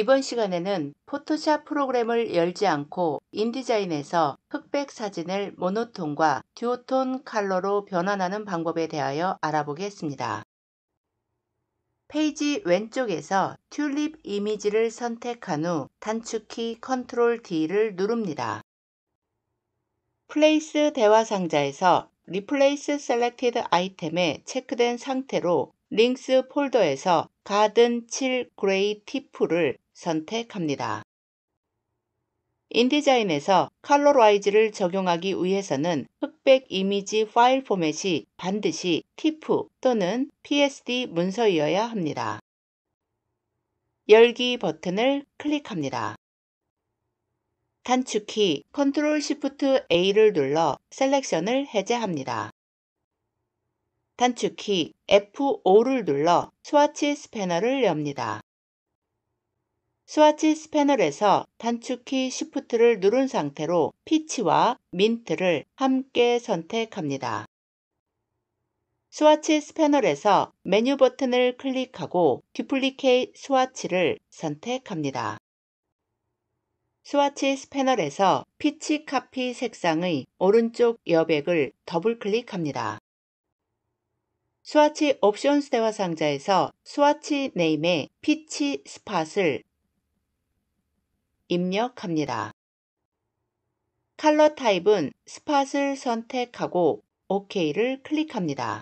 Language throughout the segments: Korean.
이번 시간에는 포토샵 프로그램을 열지 않고 인디자인에서 흑백 사진을 모노톤과 듀오톤 컬러로 변환하는 방법에 대하여 알아보겠습니다. 페이지 왼쪽에서 튤립 이미지를 선택한 후 단축키 Ctrl D를 누릅니다. 플레이스 대화 상자에서 Replace Selected 아이템에 체크된 상태로 링스 폴더에서 가든 7 그레이 티프를 선택합니다. 인디자인에서 컬러라이즈를 적용하기 위해서는 흑백 이미지 파일 포맷이 반드시 TIFF 또는 PSD 문서이어야 합니다. 열기 버튼을 클릭합니다. 단축키 Ctrl Shift A를 눌러 셀렉션을 해제합니다. 단축키 F5를 눌러 스와치 스패너를 엽니다. 스와치 스패널에서 단축키 Shift를 누른 상태로 피치와 민트를 함께 선택합니다. 스와치 스패널에서 메뉴 버튼을 클릭하고 Duplicate s w a t c h 를 선택합니다. 스와치 스패널에서 피치 카피 색상의 오른쪽 여백을 더블 클릭합니다. 스와치 옵션스 대화 상자에서 스와치 네임의 피치 스팟을 입력합니다. 컬러 타입은 스팟을 선택하고 OK를 클릭합니다.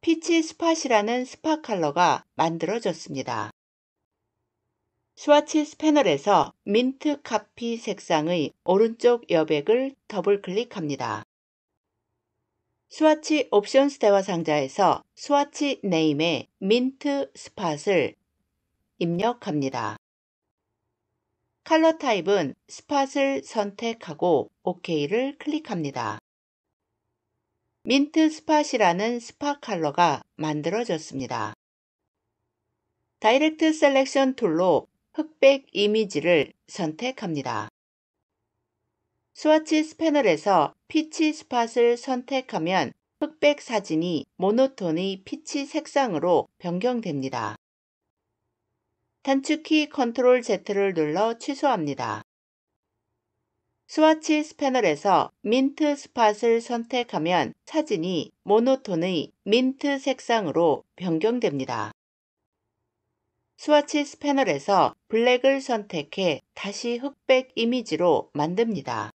피치 스팟이라는 스팟 컬러가 만들어졌습니다. 스와치스 패널에서 민트 카피 색상의 오른쪽 여백을 더블 클릭합니다. 스와치 옵션스 대화 상자에서 스와치 네임에 민트 스팟을 입력합니다. 컬러 타입은 스팟을 선택하고 OK를 클릭합니다. 민트 스팟이라는 스팟 컬러가 만들어졌습니다. 다이렉트 셀렉션 툴로 흑백 이미지를 선택합니다. 스와치 스 패널에서 피치 스팟을 선택하면 흑백 사진이 모노톤의 피치 색상으로 변경됩니다. 단축키 Ctrl Z를 눌러 취소합니다. 스와치스 패널에서 민트 스팟을 선택하면 사진이 모노톤의 민트 색상으로 변경됩니다. 스와치스 패널에서 블랙을 선택해 다시 흑백 이미지로 만듭니다.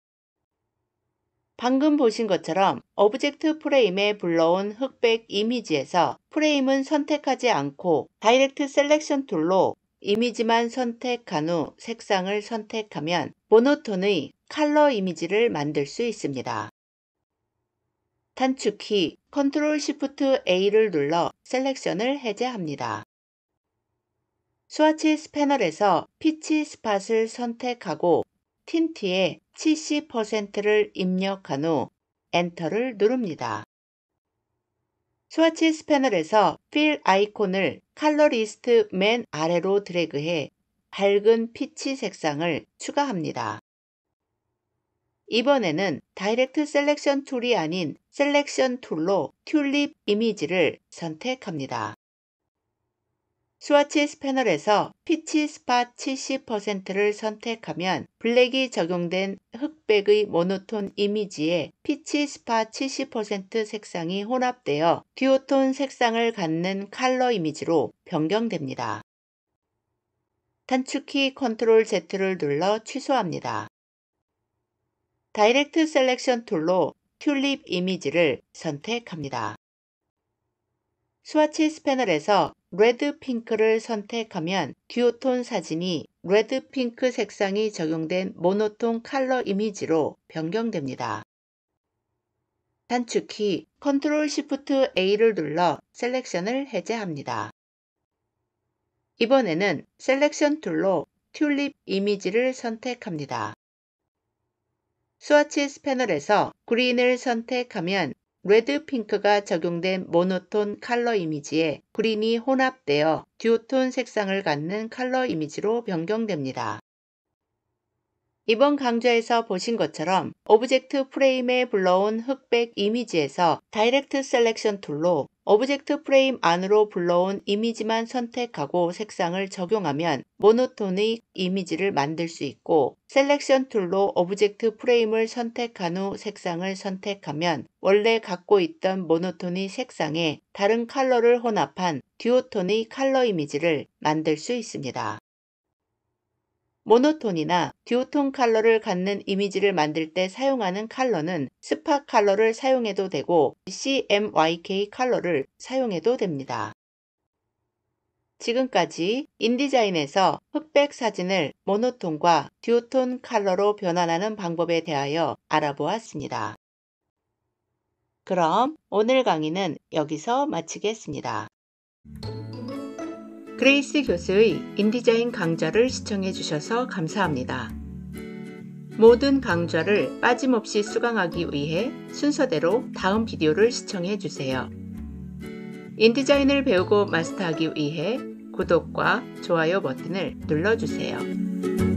방금 보신 것처럼 오브젝트 프레임에 불러온 흑백 이미지에서 프레임은 선택하지 않고 다이렉트 셀렉션 툴로 이미지만 선택한 후 색상을 선택하면 모노톤의 컬러 이미지를 만들 수 있습니다. 단축키 Ctrl Shift A를 눌러 셀렉션을 해제합니다. 스와치 스패널에서 피치 스팟을 선택하고 틴트에 70%를 입력한 후 엔터를 누릅니다. 스와치 스패널에서 필 아이콘을 칼러리스트 맨 아래로 드래그해 밝은 피치 색상을 추가합니다. 이번에는 다이렉트 셀렉션 툴이 아닌 셀렉션 툴로 튤립 이미지를 선택합니다. 스와치 스 패널에서 피치 스팟 70%를 선택하면 블랙이 적용된 흑백의 모노톤 이미지에 피치 스팟 70% 색상이 혼합되어 듀오톤 색상을 갖는 컬러 이미지로 변경됩니다. 단축키 컨트롤 Z를 눌러 취소합니다. 다이렉트 셀렉션 툴로 튤립 이미지를 선택합니다. 스와치 스 패널에서 레드 핑크를 선택하면 듀오톤 사진이 레드 핑크 색상이 적용된 모노톤 컬러 이미지로 변경됩니다. 단축키 Ctrl Shift A를 눌러 셀렉션을 해제합니다. 이번에는 셀렉션 툴로 튤립 이미지를 선택합니다. 스와치스 패널에서 그린을 선택하면 레드핑크가 적용된 모노톤 컬러 이미지에 그린이 혼합되어 듀톤 색상을 갖는 컬러 이미지로 변경됩니다. 이번 강좌에서 보신 것처럼 오브젝트 프레임에 불러온 흑백 이미지에서 다이렉트 셀렉션 툴로 오브젝트 프레임 안으로 불러온 이미지만 선택하고 색상을 적용하면 모노톤의 이미지를 만들 수 있고 셀렉션 툴로 오브젝트 프레임을 선택한 후 색상을 선택하면 원래 갖고 있던 모노톤의 색상에 다른 컬러를 혼합한 듀오톤의 컬러 이미지를 만들 수 있습니다. 모노톤이나 듀톤 칼러를 갖는 이미지를 만들 때 사용하는 칼러는 스파 칼러를 사용해도 되고 CMYK 칼러를 사용해도 됩니다. 지금까지 인디자인에서 흑백 사진을 모노톤과 듀톤 칼러로 변환하는 방법에 대하여 알아보았습니다. 그럼 오늘 강의는 여기서 마치겠습니다. 그레이스 교수의 인디자인 강좌를 시청해 주셔서 감사합니다. 모든 강좌를 빠짐없이 수강하기 위해 순서대로 다음 비디오를 시청해 주세요. 인디자인을 배우고 마스터하기 위해 구독과 좋아요 버튼을 눌러주세요.